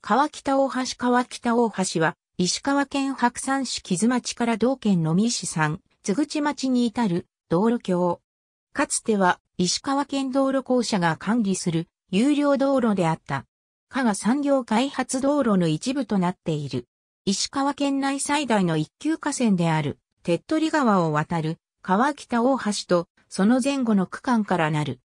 川北大橋川北大橋は、石川県白山市木津町から同県の三市山、津口町に至る道路橋。かつては石川県道路公社が管理する有料道路であった。加賀産業開発道路の一部となっている。石川県内最大の一級河川である、手っ取り川を渡る川北大橋とその前後の区間からなる。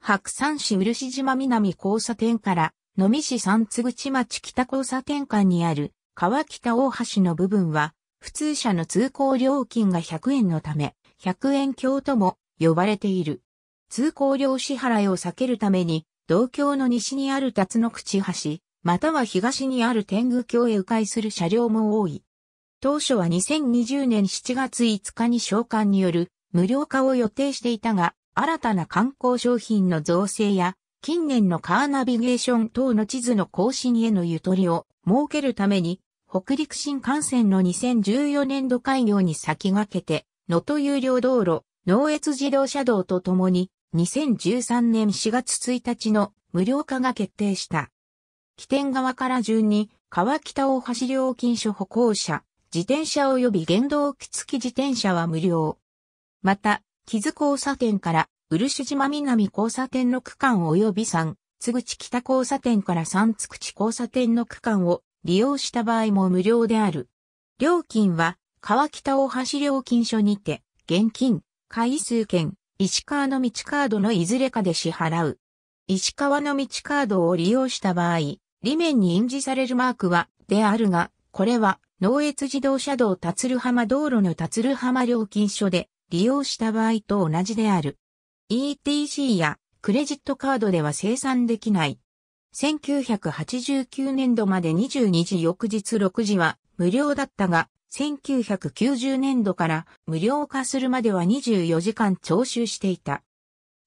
白山市漆島南交差点から野見市三津口町北交差点間にある川北大橋の部分は、普通車の通行料金が100円のため、100円橋とも呼ばれている。通行料支払いを避けるために、同橋の西にある辰野口橋、または東にある天狗橋へ迂回する車両も多い。当初は2020年7月5日に召喚による無料化を予定していたが、新たな観光商品の造成や近年のカーナビゲーション等の地図の更新へのゆとりを設けるために、北陸新幹線の2014年度開業に先駆けて、能登有料道路、農越自動車道とともに、2013年4月1日の無料化が決定した。起点側から順に、川北大橋料金所歩行者、自転車及び原動機付き自転車は無料。また、木津交差点から漆島南交差点の区間及び3、津口北交差点から3津口交差点の区間を利用した場合も無料である。料金は、川北大橋料金所にて、現金、回数券、石川の道カードのいずれかで支払う。石川の道カードを利用した場合、裏面に印字されるマークは、であるが、これは、農越自動車道達る浜道路の達る浜料金所で利用した場合と同じである。ETC やクレジットカードでは生産できない。1989年度まで22時翌日6時は無料だったが、1990年度から無料化するまでは24時間徴収していた。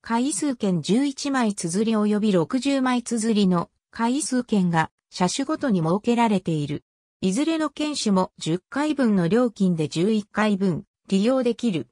回数券11枚綴り及び60枚綴りの回数券が車種ごとに設けられている。いずれの券種も10回分の料金で11回分利用できる。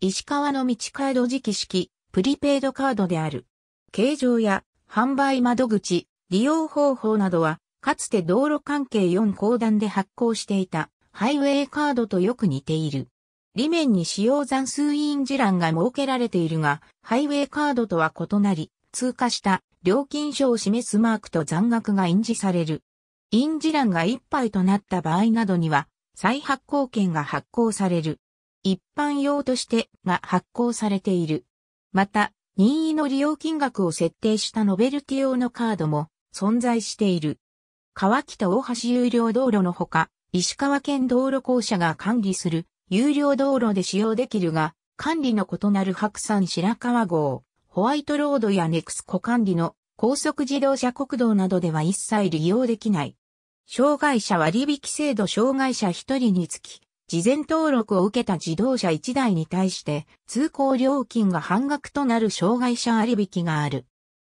石川の道カード期式プリペイドカードである。形状や販売窓口、利用方法などは、かつて道路関係4公団で発行していたハイウェイカードとよく似ている。裏面に使用残数印字欄が設けられているが、ハイウェイカードとは異なり、通過した料金書を示すマークと残額が印字される。印字欄が1杯となった場合などには、再発行券が発行される。一般用としてが発行されている。また、任意の利用金額を設定したノベルティ用のカードも存在している。川北大橋有料道路のほか、石川県道路公社が管理する有料道路で使用できるが、管理の異なる白山白川号、ホワイトロードやネクスコ管理の高速自動車国道などでは一切利用できない。障害者割引制度障害者一人につき、事前登録を受けた自動車1台に対して通行料金が半額となる障害者割引がある。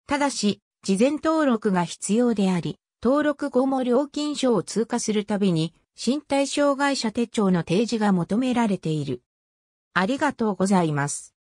ただし、事前登録が必要であり、登録後も料金書を通過するたびに身体障害者手帳の提示が求められている。ありがとうございます。